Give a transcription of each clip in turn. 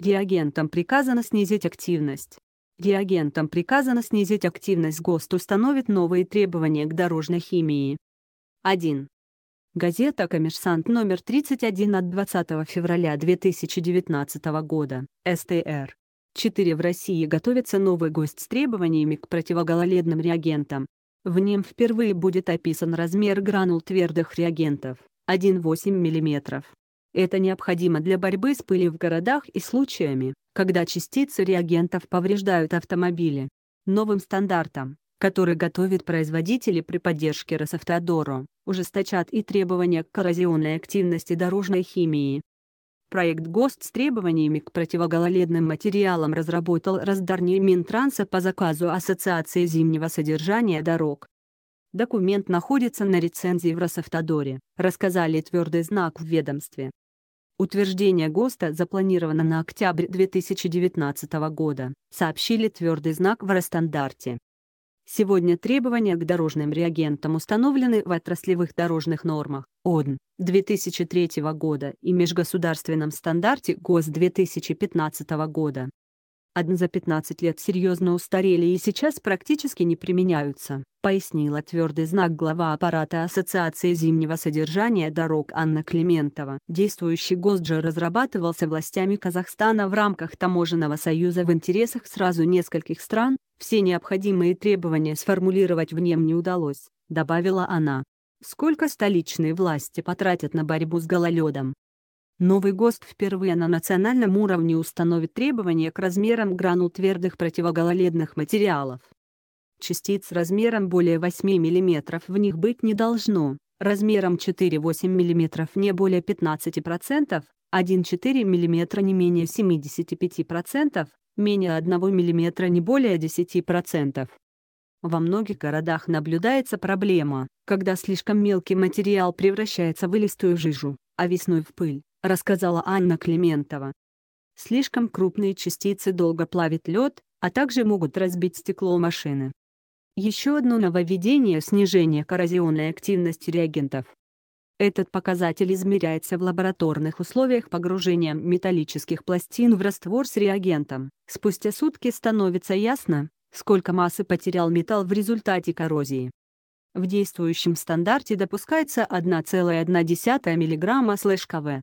Реагентам приказано снизить активность. Реагентам приказано снизить активность ГОСТ установит новые требования к дорожной химии. 1. Газета «Коммерсант» номер 31 от 20 февраля 2019 года, СТР. 4. В России готовится новый ГОСТ с требованиями к противогололедным реагентам. В нем впервые будет описан размер гранул твердых реагентов – 1,8 мм. Это необходимо для борьбы с пылью в городах и случаями, когда частицы реагентов повреждают автомобили. Новым стандартом, который готовят производители при поддержке Росавтодору, ужесточат и требования к коррозионной активности дорожной химии. Проект ГОСТ с требованиями к противогололедным материалам разработал раздарни Минтранса по заказу Ассоциации зимнего содержания дорог. Документ находится на рецензии в Росавтодоре, рассказали твердый знак в ведомстве. Утверждение ГОСТа запланировано на октябрь 2019 года, сообщили твердый знак в Ростандарте. Сегодня требования к дорожным реагентам установлены в отраслевых дорожных нормах ОДН 2003 года и межгосударственном стандарте ГОС 2015 года. Одни за 15 лет серьезно устарели и сейчас практически не применяются пояснила твердый знак глава аппарата Ассоциации зимнего содержания дорог Анна Климентова. Действующий ГОСТЖ разрабатывался властями Казахстана в рамках Таможенного союза в интересах сразу нескольких стран, все необходимые требования сформулировать в нем не удалось, добавила она. Сколько столичные власти потратят на борьбу с гололедом? Новый ГОСТ впервые на национальном уровне установит требования к размерам гранул твердых противогололедных материалов. Частиц размером более 8 мм в них быть не должно, размером 4-8 мм не более 15%, 1,4 мм не менее 75%, менее 1 мм не более 10%. Во многих городах наблюдается проблема, когда слишком мелкий материал превращается в илистую жижу, а весной в пыль, рассказала Анна Климентова. Слишком крупные частицы долго плавят лед, а также могут разбить стекло машины. Еще одно нововведение – снижение коррозионной активности реагентов. Этот показатель измеряется в лабораторных условиях погружением металлических пластин в раствор с реагентом. Спустя сутки становится ясно, сколько массы потерял металл в результате коррозии. В действующем стандарте допускается 1,1 мг КВ.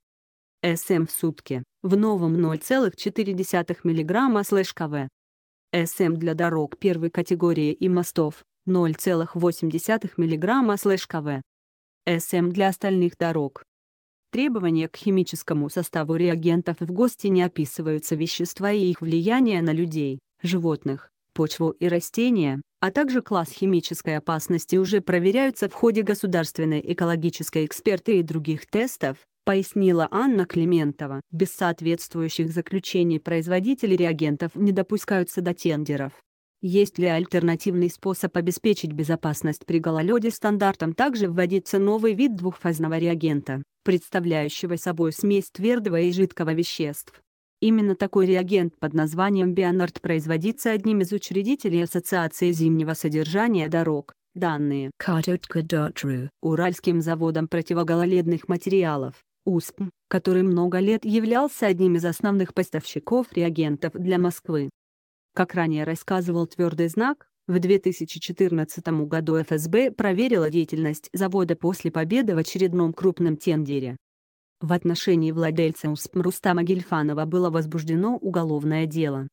СМ в сутки, в новом 0,4 мг КВ. СМ для дорог первой категории и мостов 0,8 мг КВ. СМ для остальных дорог. Требования к химическому составу реагентов в ГОСТе не описываются вещества и их влияние на людей, животных, почву и растения, а также класс химической опасности уже проверяются в ходе государственной экологической эксперты и других тестов, пояснила Анна Климентова. Без соответствующих заключений производители реагентов не допускаются до тендеров. Есть ли альтернативный способ обеспечить безопасность при гололеде стандартом также вводится новый вид двухфазного реагента, представляющего собой смесь твердого и жидкого веществ. Именно такой реагент под названием Бионард производится одним из учредителей Ассоциации зимнего содержания дорог, данные Уральским заводом противогололедных материалов. УСП, который много лет являлся одним из основных поставщиков реагентов для Москвы. Как ранее рассказывал твердый знак, в 2014 году ФСБ проверила деятельность завода после победы в очередном крупном тендере. В отношении владельца УСП Рустама Гельфанова было возбуждено уголовное дело.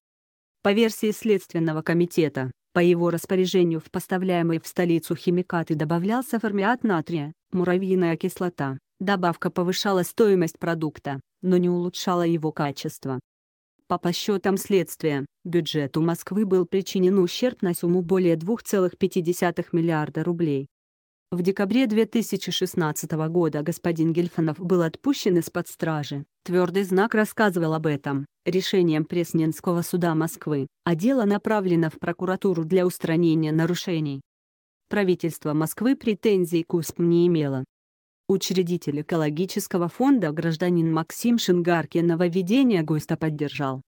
По версии Следственного комитета, по его распоряжению в поставляемые в столицу химикаты добавлялся формиат натрия, муравьиная кислота, Добавка повышала стоимость продукта, но не улучшала его качество. По посчетам следствия, бюджету Москвы был причинен ущерб на сумму более 2,5 миллиарда рублей. В декабре 2016 года господин Гельфанов был отпущен из-под стражи. Твердый знак рассказывал об этом. Решением Пресненского суда Москвы, а дело направлено в прокуратуру для устранения нарушений. Правительство Москвы претензий к УСП не имело, Учредитель экологического фонда гражданин Максим Шингарки нововведение ГОСТа поддержал.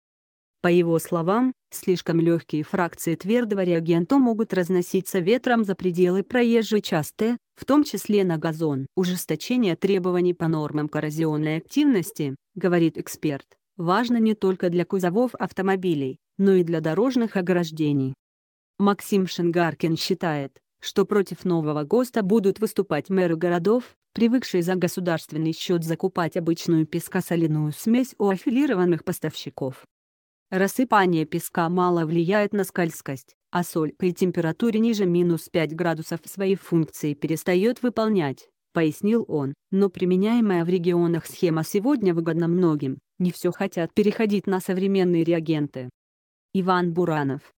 По его словам, слишком легкие фракции твердого реагента могут разноситься ветром за пределы проезжей части, в том числе на газон. Ужесточение требований по нормам коррозионной активности, говорит эксперт, важно не только для кузовов автомобилей, но и для дорожных ограждений. Максим Шингаркин считает, что против нового ГОСТа будут выступать мэры городов, привыкшие за государственный счет закупать обычную пескосоляную смесь у аффилированных поставщиков. Рассыпание песка мало влияет на скользкость, а соль при температуре ниже минус 5 градусов свои функции перестает выполнять, пояснил он, но применяемая в регионах схема сегодня выгодна многим, не все хотят переходить на современные реагенты. Иван Буранов,